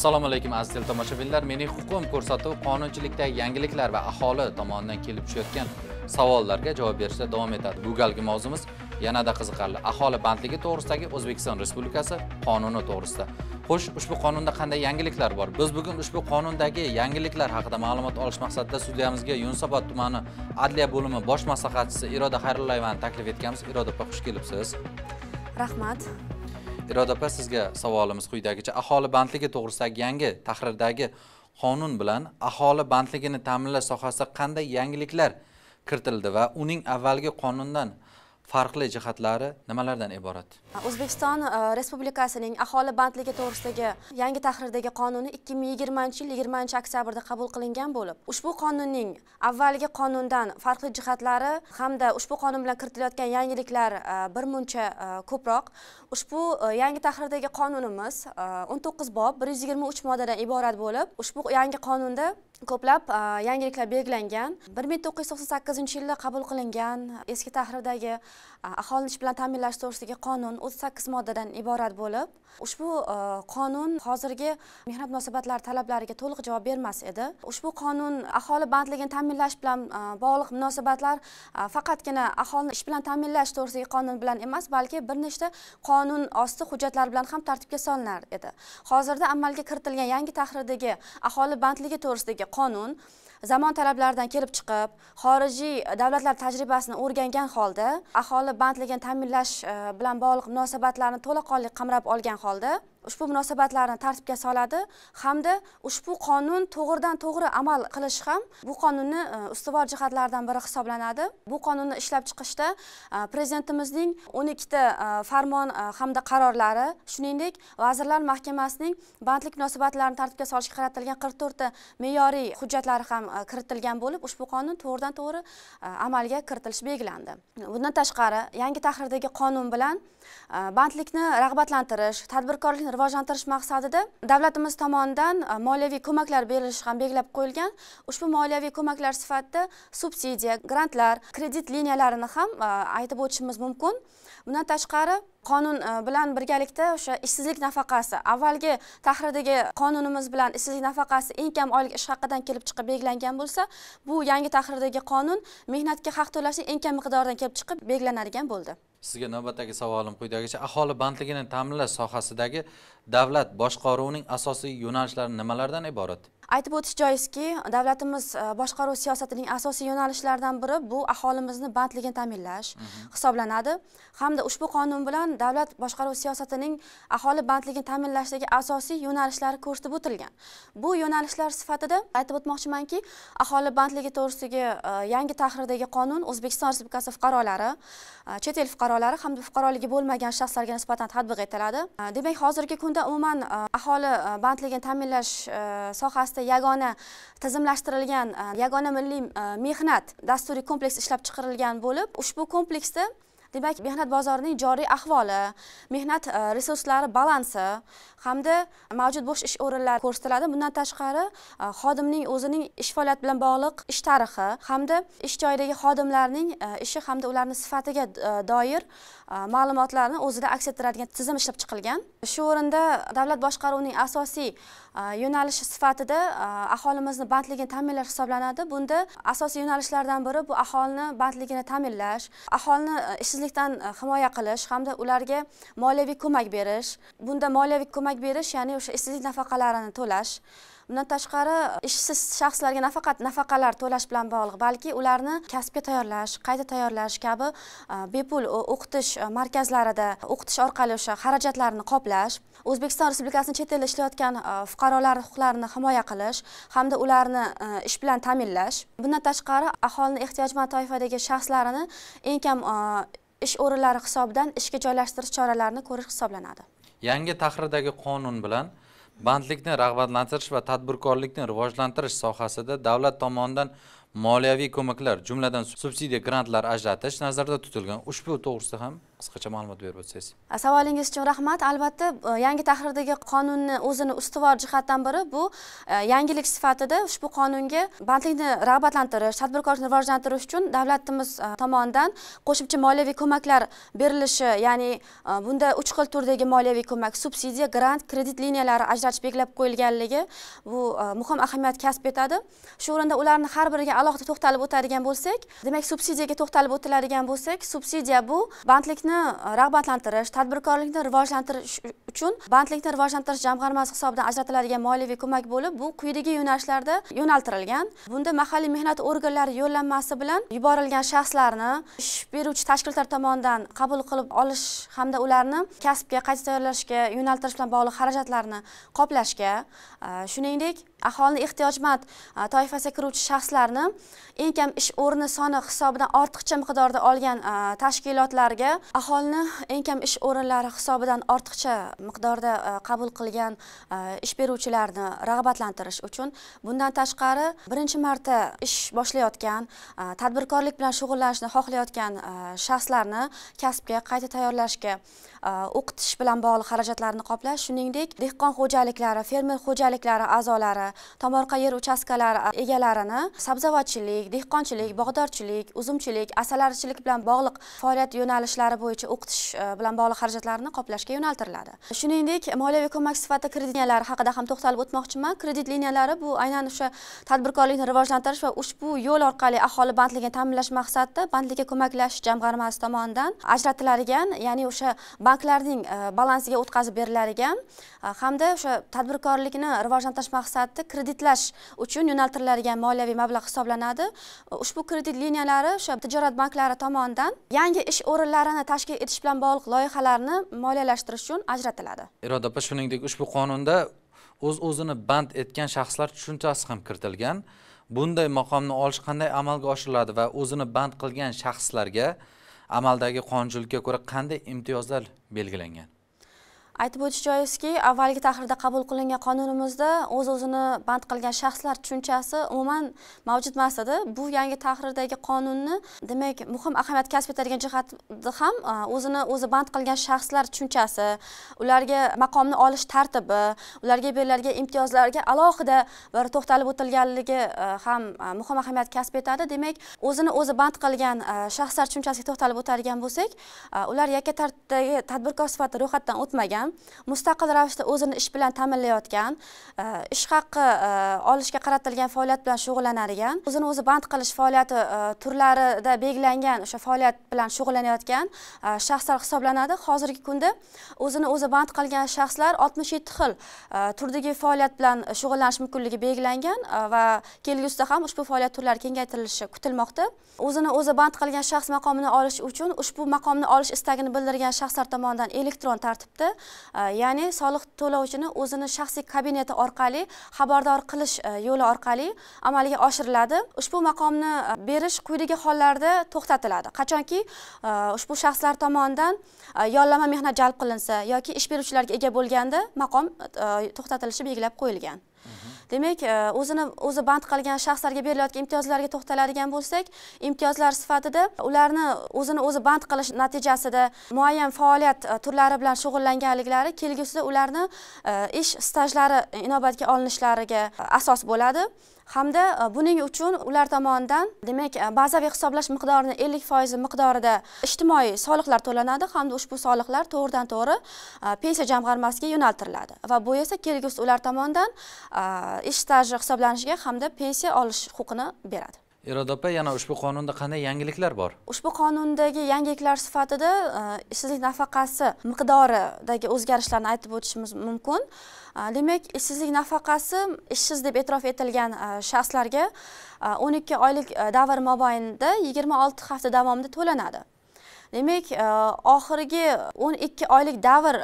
assalomu alaykum aziz tomoshabinlar mening huquqim ko'rsatuv qonunchilikdagi yangiliklar va aholi tomonidan kelib tushayotgan savollarga javob berishda davom etadi bu galgi mavzumiz yanada qiziqarli aholi bandligi to'g'risidagi o'zbekiston respublikasi qonuni to'g'risida xo'sh ushbu qonunda qanday yangiliklar bor biz bugun ushbu qonundagi yangiliklar haqida ma'lumot olish maqsadida studiyamizga yunusobod tumani adliya bo'limi bosh maslahatchisi iroda xayrullayevani taklif etganmiz iroda opa xush kelibsiz rahmat iroda opa sizga savolimiz quyidagicha aholi bandligi to'g'risidagi yangi tahrirdagi qonun bilan aholi bandligini ta'minlash sohasida qanday yangiliklar kiritildi va uning avvalgi qonundan farqli jihatlari nimalardan iborat o'zbekiston e, respublikasining aholi bandligi to'g'risidagi yangi tahrirdagi qonuni ikki ming yigirmanchi yil yigirmanchi oktyabrda qabul qilingan bo'lib ushbu qonunning avvalgi qonundan farqli jihatlari hamda ushbu qonun bilan kiritilayotgan yangiliklar e, bir muncha e, ko'proq ushbu yangi tahrirdagi qonunimiz o'n to'qqiz bob bir yuz yigirma uch moddadan iborat bo'lib ushbu yangi qonunda ko'plab yangiliklar belgilangan bir ming to'qqiz yuz to'qson sakkizinchi yilda qabul qilingan eski tahrirdagi aholini ish bilan ta'minlash to'g'risidagi qonun o'ttiz sakkiz moddadan iborat bo'lib ushbu qonun hozirgi mehnat munosabatlari talablariga to'liq javob bermas edi ushbu qonun aholi bandligini ta'minlash bilan bog'liq munosabatlar faqatgina aholini ish bilan ta'minlash to'g'risidagi qonun bilan emas balki bir nechta qonun osti hujjatlar bilan ham tartibga solinar edi hozirda amalga kiritilgan yangi tahrirdagi aholi bandligi to'g'risidagi qonun zamon talablaridan kelib chiqib xorijiy davlatlar tajribasini o'rgangan holda aholi bandligini ta'minlash e, bilan bog'liq munosabatlarni to'laqonli qamrab olgan holda ushbu munosabatlarni tartibga soladi hamda ushbu qonun to'g'ridan to'g'ri amal qilish ham bu qonunni e, ustuvor jihatlaridan biri hisoblanadi bu qonunni ishlab chiqishda e, prezidentimizning o'n ikkita e, farmon hamda qarorlari shuningdek vazirlar mahkamasining bandlik munosabatlarini tartibga solishga qaratilgan qirq to'rtta me'yoriy hujjatlari ham kiritilgan bo'lib ushbu qonun to'g'ridan to'g'ri amalga kiritilishi belgilandi bundan tashqari yangi tahrirdagi qonun bilan bandlikni rag'batlantirish tadbirkorlikni rivojlantirish maqsadida davlatimiz tomonidan e, moliyaviy ko'maklar berilishi ham belgilab qo'yilgan ushbu moliyaviy ko'maklar sifatida subsidiya grantlar kredit liniyalarini ham e, aytib o'tishimiz mumkin bundan tashqari qonun e, bilan birgalikda o'sha ishsizlik nafaqasi avvalgi tahrirdagi qonunimiz bilan ishsizlik nafaqasi eng kam oylik ish haqidan kelib chiqib belgilangan bo'lsa bu yangi tahrirdagi qonun mehnatga haq to'lashning eng kam miqdoridan kelib chiqib belgilanadigan bo'ldi sizga navbatdagi savolim quyidagicha aholi bandligini ta'minlash sohasidagi davlat boshqaruvining asosiy yo'nalishlari nimalardan iborat aytib o'tish joizki davlatimiz e, boshqaruv siyosatining asosiy yo'nalishlaridan biri bu aholimizni bandligini ta'minlash mhm. hisoblanadi hamda ushbu qonun bilan davlat boshqaruv siyosatining aholi bandligini ta'minlashdagi asosiy yo'nalishlari ko'rsatib o'tilgan bu yo'nalishlar sifatida aytib o'tmoqchimanki aholi bandligi to'g'risidagi e, yangi tahrirdagi qonun o'zbekiston respublikasi fuqarolari e, chet el fuqarolari hamda fuqaroligi bo'lmagan shaxslarga nisbatan tatbiq etiladi demak hozirgi kun unda umuman e, aholi e, bandligini ta'minlash e, sohasida yagona tizimlashtirilgan yagona milliy mehnat dasturiy kompleksi ishlab chiqarilgan bo'lib ushbu kompleksda demak mehnat bozorining joriy ahvoli mehnat e, resurslari balansi hamda mavjud bo'sh ish o'rinlari ko'rsatiladi bundan tashqari e, xodimning o'zining ish faoliyati bilan bog'liq ish tarixi hamda ish joyidagi xodimlarning e, ishi hamda ularning sifatiga doir ma'lumotlarni o'zida aks ettiradigan tizim ishlab chiqilgan shu o'rinda davlat boshqaruvining asosiy yo'nalishi sifatida aholimizni bandligini ta'minlash hisoblanadi bunda asosiy yo'nalishlardan biri bu aholini bandligini ta'minlash aholini ishsiz ishsizlikdan e, himoya qilish hamda ularga moliyaviy ko'mak berish bunda moliyaviy ko'mak berish ya'ni o'sha ishsizlik nafaqalarini to'lash bundan tashqari ishsiz shaxslarga nafaqat nafaqalar to'lash bilan bog'liq balki ularni kasbga tayyorlash qayta tayyorlash kabi e, bepul o'qitish e, markazlarida o'qitish orqali o'sha xarajatlarni qoplash o'zbekiston respublikasini chet elda ishlayotgan fuqarolarni huquqlarini himoya qilish hamda ularni ish bilan ta'minlash bundan tashqari aholini ehtiyojmand toifadagi shaxslarini eng kam ish o'rinlari hisobidan ishga joylashtirish choralarini ko'rish hisoblanadi yangi tahrirdagi qonun bilan bandlikni rag'batlantirish va tadbirkorlikni rivojlantirish sohasida davlat tomonidan moliyaviy ko'maklar jumladan subsidiya grantlar ajratish nazarda tutilgan ushbu to'g'risida ham qisqacha ma'lumot berib o'tsangiz savolingiz uchun rahmat albatta e, yangi tahrirdagi qonunni o'zini ustuvor jihatdan biri bu e, yangilik sifatida ushbu qonunga bandlikni rag'batlantirish tadbirkorlikni rivojlantirish uchun davlatimiz e, tomonidan qo'shimcha moliyaviy ko'maklar berilishi ya'ni bunda uch xil turdagi moliyaviy ko'mak subsidiya grant kredit liniyalari ajratish belgilab qo'yilganligi bu muhim ahamiyat kasb etadi shu o'rinda ularni har biriga alohida to'xtalib o'tadigan bo'lsak demak subsidiyaga to'xtalib o'tiladigan bo'lsak subsidiya bu bandlikni bandlikni e, rag'batlantirish tadbirkorlikni rivojlantirish uchun bandlikni rivojlantirish jamg'armasi hisobidan ajratiladigan moliyaviy ko'mak bo'lib bu quyidagi yo'nalishlarda yo'naltirilgan bunda mahalliy mehnat organlari yo'llanmasi bilan yuborilgan shaxslarni ish beruvchi tashkilotlar tomonidan qabul qilib olish hamda ularni kasbga qayta tayyorlashga yo'naltirish bilan bog'liq xarajatlarni qoplashga e, shuningdek aholini ehtiyojmand e, toifasiga kiruvchi shaxslarni eng kam ish o'rni soni hisobidan ortiqcha miqdorda olgan tashkilotlarga aholini eng kam ish o'rinlari hisobidan ortiqcha miqdorda e, qabul qilgan e, ish beruvchilarni rag'batlantirish uchun bundan tashqari birinchi marta ish boshlayotgan e, tadbirkorlik bilan shug'ullanishni xohlayotgan shaxslarni kasbga qayta tayyorlashga Э, o'qitish bilan bog'liq xarajatlarni qoplash shuningdek dehqon xo'jaliklari fermer xo'jaliklari a'zolari tomorqa yer uchastkalari egalarini sabzavotchilik dehqonchilik bog'dorchilik uzumchilik asalarichilik bilan bog'liq faoliyat yo'nalishlari bo'yicha o'qitish e, bilan bog'liq xarajatlarni qoplashga yo'naltiriladi shuningdek moliyaviy ko'mak sifatida kredit liniyalari haqida ham to'xtalib o'tmoqchiman kredit liniyalari bu aynan o'sha tadbirkorlikni rivojlantirish va ushbu yo'l orqali aholi bandligini ta'minlash maqsadida bandlikka ko'maklashish jamg'armasi tomonidan ajratiladigan ya'ni o'sha banklarning e, balansiga o'tkazib berilar ekan e, hamda o'sha tadbirkorlikni rivojlantirish maqsadida kreditlash uchun yo'naltiriladigan moliyaviy mablag' hisoblanadi e, ushbu kredit liniyalari o'sha tijorat banklari tomonidan yangi ish o'rinlarini tashkil etish bilan bog'liq loyihalarni moliyalashtirish uchun ajratiladi iroda opa shuningdek ushbu qonunda o'z uz o'zini band etgan shaxslar tushunchasi ham kiritilgan bunday maqomni olish qanday amalga oshiriladi va o'zini band qilgan shaxslarga amaldagi qonunchilikka ko'ra qanday imtiyozlar belgilangan aytib o'tish joizki avvalgi tahrirda qabul qilingan qonunimizda o'z o'zini band qilgan shaxslar tushunchasi umuman mavjud emas edi bu yangi tahrirdagi qonunni demak muhim ahamiyat kasb etadigan jihati ham o'zini o'zi band qilgan shaxslar tushunchasi ularga maqomni olish tartibi ularga beriladigan imtiyozlarga alohida bir to'xtalib o'tilganligi ham muhim ahamiyat kasb etadi demak o'zini o'zi band qilgan shaxslar tushunchasiga to'xtalib o'tadigan bo'lsak ular yakka tartibdagi tadbirkor sifatida ro'yxatdan o'tmagan mustaqil ravishda o'zini ish bilan ta'minlayotgan e, ish haqqi e, olishga qaratilgan faoliyat bilan shug'ullanadigan o'zini o'zi band qilish faoliyati e, turlarida belgilangan o'sha faoliyat bilan shug'ullanayotgan shaxslar hisoblanadi hozirgi kunda o'zini o'zi band qilgan shaxslar 67 xil turdagi faoliyat bilan shug'ullanish mumkinligi belgilangan va kelgusida ham ushbu faoliyat turlari kengaytirilishi kutilmoqda o'zini o'zi band qilgan shaxs maqomini olish uchun ushbu maqomni olish istagini bildirgan shaxslar tomonidan elektron tartibda ya'ni э, soliq to'lovchini o'zini shaxsiy kabineti orqali xabardor qilish э, yo'li orqali amalga oshiriladi ushbu maqomni э, berish quyidagi hollarda to'xtatiladi qachonki ushbu shaxslar tomonidan yollanma mehnat jalb qilinsa yoki ish beruvchilarga ega bo'lganda maqom to'xtatilishi belgilab qo'yilgan demak e, o'zini o'zi band qilgan shaxslarga berilayotgan imtiyozlarga to'xtaladigan bo'lsak imtiyozlar sifatida ularni o'zini o'zi band qilish natijasida muayyan faoliyat e, turlari bilan shug'ullanganliklari kelgusida ularni e, ish stajlari inobatga olinishlariga asos bo'ladi hamda e, buning uchun ular tomonidan demak e, bazaviy hisoblash miqdorini ellik foizi miqdorida ijtimoiy soliqlar to'lanadi hamda ushbu soliqlar to'g'ridan to'g'ri e, pensiya jamg'armasiga yo'naltiriladi va bu esa kelgusi ular tomonidan ish staji hisoblanishiga hamda pensiya olish huquqini beradi iroda opa yana ushbu qonunda qanday yangiliklar bor ushbu qonundagi yangiliklar sifatida e, ishsizlik nafaqasi miqdoridagi o'zgarishlarni aytib o'tishimiz mumkin e, demak ishsizlik nafaqasi ishsiz deb e'tirof etilgan e, shaxslarga o'n ikki oylik davr mobaynida yigirma olti hafta davomida to'lanadi demak oxirgi o'n ikki oylik davr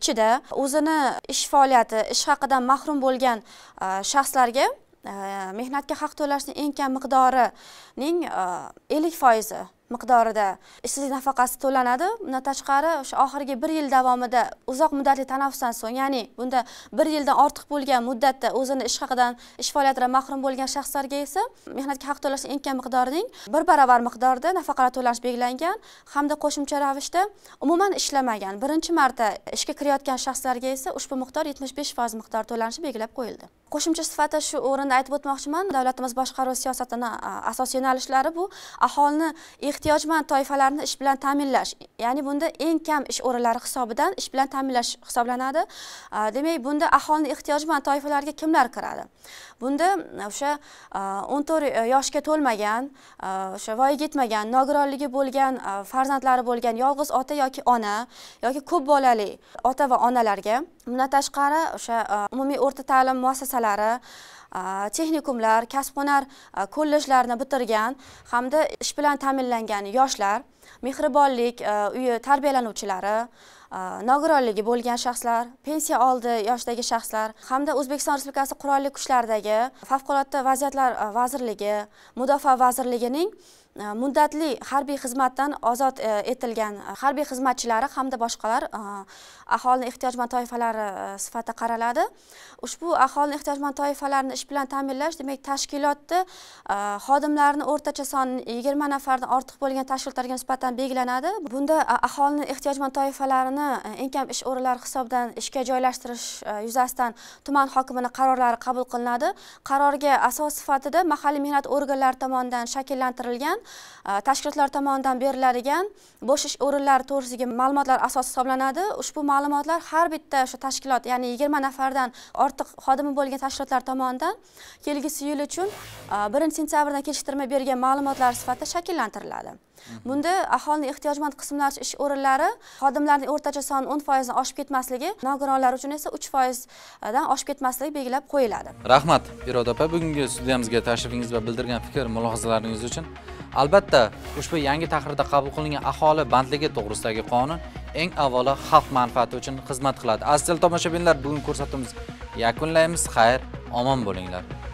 ichida o'zini ish faoliyati ish haqidan mahrum bo'lgan shaxslarga Э, mehnatga haq to'lashning eng kam miqdorining э, ellik foizi miqdorida ishsizlik nafaqasi to'lanadi bundan tashqari o'sha oxirgi bir yil davomida uzoq muddatli tanaffusdan so'ng ya'ni bunda bir yildan ortiq bo'lgan muddatda o'zini ish haqidan ish faoliyatidan mahrum bo'lgan shaxslarga esa mehnatga haq to'lashni eng kam miqdorining bir baravar miqdorida nafaqalar to'lanishi belgilangan hamda qo'shimcha ravishda umuman ishlamagan birinchi marta ishga kirayotgan shaxslarga esa ushbu miqdor yetmish besh foiz miqdor to'lanishi belgilab qo'yildi qo'shimcha sifatida shu o'rinda aytib o'tmoqchiman davlatimiz boshqaruv siyosatini asosiy yo'nalishlari bu aholini ehtiyojmand toifalarni ish bilan ta'minlash ya'ni bunda eng kam ish o'rinlari hisobidan ish bilan ta'minlash hisoblanadi demak bunda aholini ehtiyojmand toifalariga kimlar kiradi bunda e, o'sha e, o'n to'rt e, yoshga to'lmagan o'sha voyaga yetmagan nogironligi bo'lgan farzandlari bo'lgan yolg'iz ota yoki ona yoki ko'p bolali ota va onalarga bundan tashqari o'sha umumiy o'rta ta'lim muassasalari texnikumlar kasb hunar kollejlarni bitirgan hamda ish bilan ta'minlangan yoshlar mehribonlik uyi tarbiyalanuvchilari nogironligi bo'lgan shaxslar pensiya oldi yoshdagi shaxslar hamda o'zbekiston respublikasi qurolli kuchlaridagi favqulodda vaziyatlar vazirligi mudofaa vazirligining muddatli harbiy xizmatdan ozod etilgan harbiy xizmatchilari hamda boshqalar aholini ehtiyojmand toifalari sifatida qaraladi ushbu aholini ehtiyojmand toifalarini ish bilan ta'minlash demak tashkilotni э, xodimlarini o'rtacha soni yigirma nafardan ortiq bo'lgan tashkilotlarga nisbatan belgilanadi bunda e, aholini ehtiyojmand toifalarini eng kam ish o'rinlari hisobidan ishga joylashtirish e, yuzasidan tuman hokimini qarorlari qabul qilinadi qarorga asos sifatida mahalliy mehnat organlari tomonidan shakllantirilgan Э, tashkilotlar tomonidan beriladigan bo'sh ish o'rinlari to'g'risidagi ma'lumotlar asosi hisoblanadi ushbu ma'lumotlar har bitta o'sha tashkilot ya'ni yigirma nafardan ortiq xodimi bo'lgan tashkilotlar tomonidan kelgusi yil uchun e, birinchi sentyabrdan kechiktirmay bergan ma'lumotlar sifatida shakllantiriladi mhm. bunda aholini ehtiyojmand qismlash ish o'rinlari xodimlarning o'rtacha soni o'n foizdan oshib ketmasligi nogironlar uchun esa uch foizdan oshib ketmasligi belgilab qo'yiladi rahmat iroda opa bugungi studiyamizga tashrifingiz va bildirgan fikr mulohazalaringiz uchun albatta ushbu yangi tahrirda qabul qilingan aholi bandligi to'g'risidagi qonun eng avvalo xalq manfaati uchun xizmat qiladi aziz tomoshabinlar bugun ko'rsatuvimiz yakunlaymiz xayr omon bo'linglar